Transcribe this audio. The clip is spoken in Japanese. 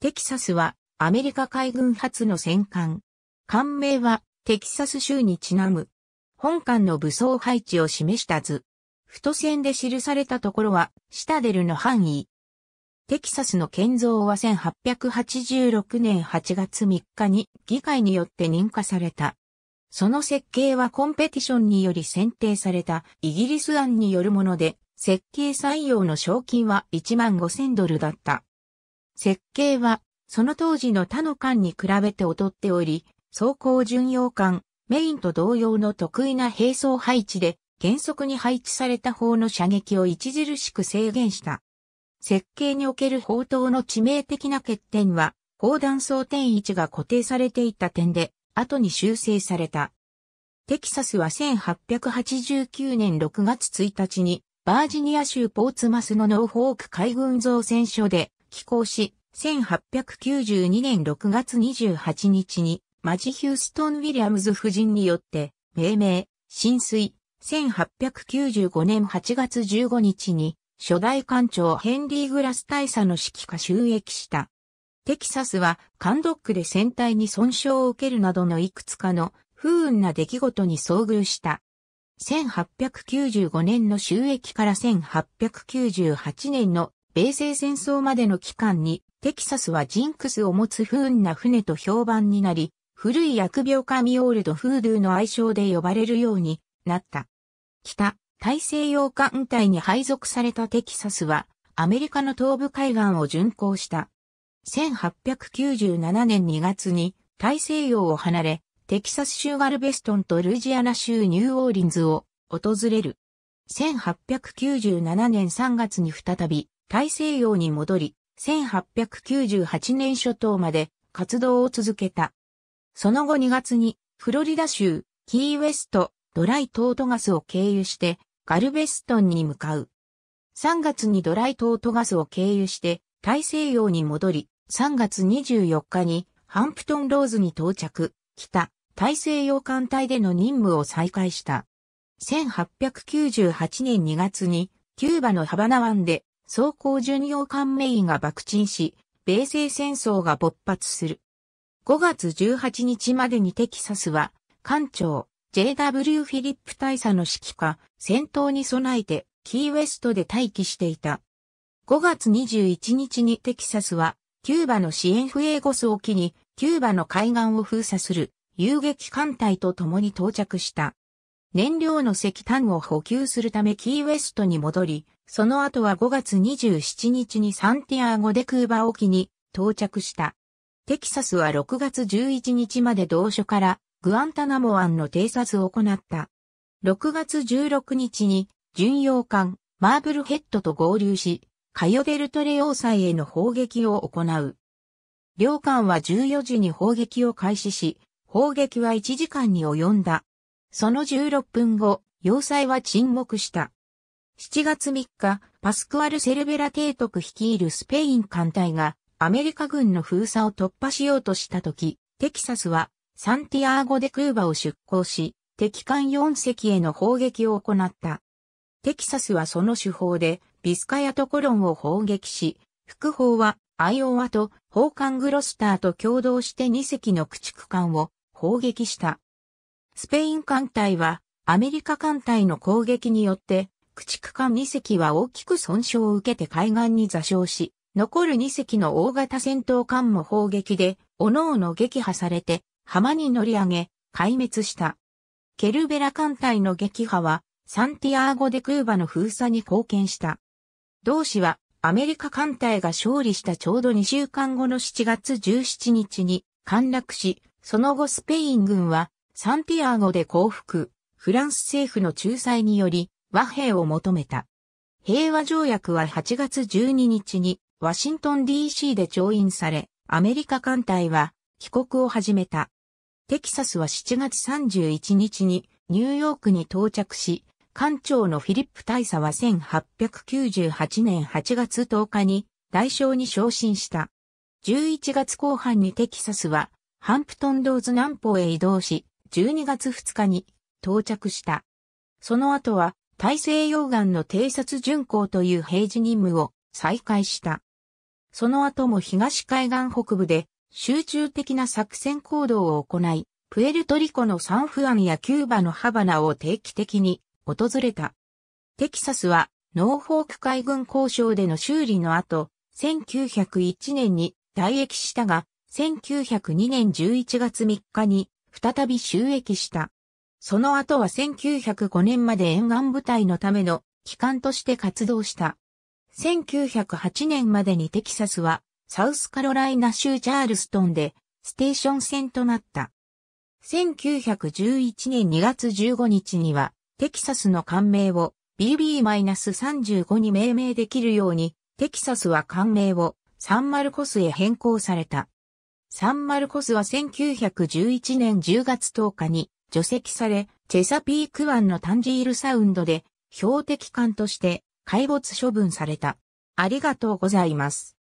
テキサスはアメリカ海軍初の戦艦。艦名はテキサス州にちなむ。本艦の武装配置を示した図。太線で記されたところはシタデルの範囲。テキサスの建造は1886年8月3日に議会によって認可された。その設計はコンペティションにより選定されたイギリス案によるもので、設計採用の賞金は1万5000ドルだった。設計は、その当時の他の艦に比べて劣っており、装甲巡洋艦、メインと同様の得意な並走配置で、原則に配置された砲の射撃を著しく制限した。設計における砲塔の致命的な欠点は、砲弾装填位置が固定されていた点で、後に修正された。テキサスは1889年6月1日に、バージニア州ポーツマスのノーフォーク海軍造船所で、寄港し、1892年6月28日に、マジ・ヒューストン・ウィリアムズ夫人によって、命名、浸水、1895年8月15日に、初代艦長ヘンリー・グラス大佐の指揮下収益した。テキサスは、カンドックで船体に損傷を受けるなどのいくつかの不運な出来事に遭遇した。1895年の収益から1898年の米西戦争までの期間に、テキサスはジンクスを持つ不運な船と評判になり、古い疫病神オールドフードゥーの愛称で呼ばれるようになった。北、大西洋艦隊に配属されたテキサスは、アメリカの東部海岸を巡航した。1897年2月に大西洋を離れ、テキサス州ガルベストンとルイジアナ州ニューオーリンズを訪れる。1897年3月に再び大西洋に戻り、1898年初頭まで活動を続けた。その後2月に、フロリダ州、キーウェスト、ドライトートガスを経由して、ガルベストンに向かう。3月にドライトートガスを経由して、大西洋に戻り、3月24日に、ハンプトンローズに到着、北、大西洋艦隊での任務を再開した。1898年2月に、キューバのハバナ湾で装甲巡洋艦メイが爆沈し、米西戦争が勃発する。5月18日までにテキサスは、艦長、JW フィリップ大佐の指揮下、戦闘に備えて、キーウェストで待機していた。5月21日にテキサスは、キューバの支援不ーゴス沖に、キューバの海岸を封鎖する、遊撃艦隊と共に到着した。燃料の石炭を補給するためキーウェストに戻り、その後は5月27日にサンティアーゴ・でクーバ沖に到着した。テキサスは6月11日まで同所からグアンタナモ湾の偵察を行った。6月16日に巡洋艦マーブルヘッドと合流し、カヨデルトレ要塞への砲撃を行う。両艦は14時に砲撃を開始し、砲撃は1時間に及んだ。その16分後、要塞は沈黙した。7月3日、パスクアル・セルベラ提督率いるスペイン艦隊がアメリカ軍の封鎖を突破しようとした時、テキサスはサンティアーゴ・デ・クーバを出港し、敵艦4隻への砲撃を行った。テキサスはその手法でビスカヤとコロンを砲撃し、副砲はアイオワと砲艦グロスターと共同して2隻の駆逐艦を砲撃した。スペイン艦隊はアメリカ艦隊の攻撃によって駆逐艦2隻は大きく損傷を受けて海岸に座礁し、残る2隻の大型戦闘艦も砲撃で、各々撃破されて、浜に乗り上げ、壊滅した。ケルベラ艦隊の撃破は、サンティアーゴ・デ・クーバの封鎖に貢献した。同氏は、アメリカ艦隊が勝利したちょうど2週間後の7月17日に陥落し、その後スペイン軍はサンティアゴで降伏、フランス政府の仲裁により和平を求めた。平和条約は8月12日にワシントン DC で調印され、アメリカ艦隊は帰国を始めた。テキサスは7月31日にニューヨークに到着し、艦長のフィリップ大佐は1898年8月10日に代償に昇進した。11月後半にテキサスはハンプトンローズ南方へ移動し、12月2日に到着した。その後は大西洋岸の偵察巡航という平時任務を再開した。その後も東海岸北部で集中的な作戦行動を行い、プエルトリコのサンフアンやキューバのハバナを定期的に訪れた。テキサスはノーフォーク海軍交渉での修理の後、1901年に退役したが、1902年11月3日に再び収益した。その後は1905年まで沿岸部隊のための機関として活動した。1908年までにテキサスはサウスカロライナ州チャールストンでステーション戦となった。1911年2月15日にはテキサスの艦名を BB-35 に命名できるようにテキサスは艦名をサンマルコスへ変更された。サンマルコスは1911年10月10日に除籍され、チェサピーク湾のタンジールサウンドで標的艦として海没処分された。ありがとうございます。